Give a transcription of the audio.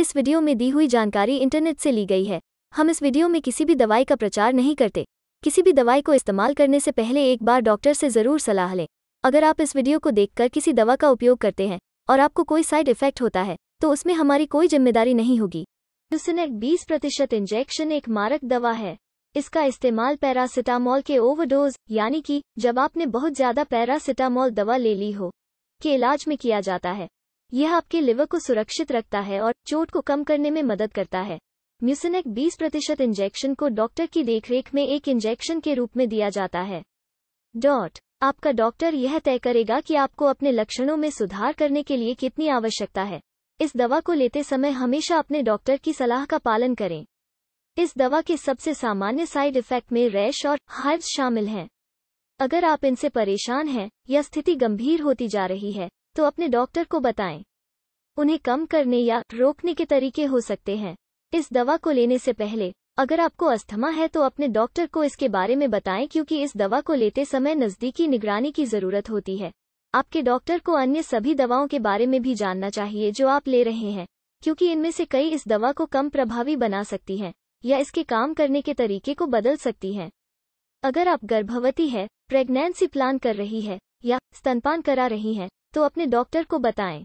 इस वीडियो में दी हुई जानकारी इंटरनेट से ली गई है हम इस वीडियो में किसी भी दवाई का प्रचार नहीं करते किसी भी दवाई को इस्तेमाल करने से पहले एक बार डॉक्टर से ज़रूर सलाह लें अगर आप इस वीडियो को देखकर किसी दवा का उपयोग करते हैं और आपको कोई साइड इफेक्ट होता है तो उसमें हमारी कोई जिम्मेदारी नहीं होगी लुसिनेट बीस प्रतिशत इंजेक्शन एक मारक दवा है इसका इस्तेमाल पैरासिटामोल के ओवरडोज यानी कि जब आपने बहुत ज्यादा पैरासिटामोल दवा ले ली हो के इलाज में किया जाता है यह आपके लिवर को सुरक्षित रखता है और चोट को कम करने में मदद करता है म्यूसिनेक 20 प्रतिशत इंजेक्शन को डॉक्टर की देखरेख में एक इंजेक्शन के रूप में दिया जाता है डॉट आपका डॉक्टर यह तय करेगा कि आपको अपने लक्षणों में सुधार करने के लिए कितनी आवश्यकता है इस दवा को लेते समय हमेशा अपने डॉक्टर की सलाह का पालन करें इस दवा के सबसे सामान्य साइड इफेक्ट में रैश और हाइव्स शामिल हैं अगर आप इनसे परेशान हैं या स्थिति गंभीर होती जा रही है तो अपने डॉक्टर को बताएं उन्हें कम करने या रोकने के तरीके हो सकते हैं इस दवा को लेने से पहले अगर आपको अस्थमा है तो अपने डॉक्टर को इसके बारे में बताएं क्योंकि इस दवा को लेते समय नज़दीकी निगरानी की ज़रूरत होती है आपके डॉक्टर को अन्य सभी दवाओं के बारे में भी जानना चाहिए जो आप ले रहे हैं क्योंकि इनमें से कई इस दवा को कम प्रभावी बना सकती हैं या इसके काम करने के तरीके को बदल सकती हैं अगर आप गर्भवती है प्रेग्नेंसी प्लान कर रही है या स्तनपान करा रही हैं तो अपने डॉक्टर को बताएं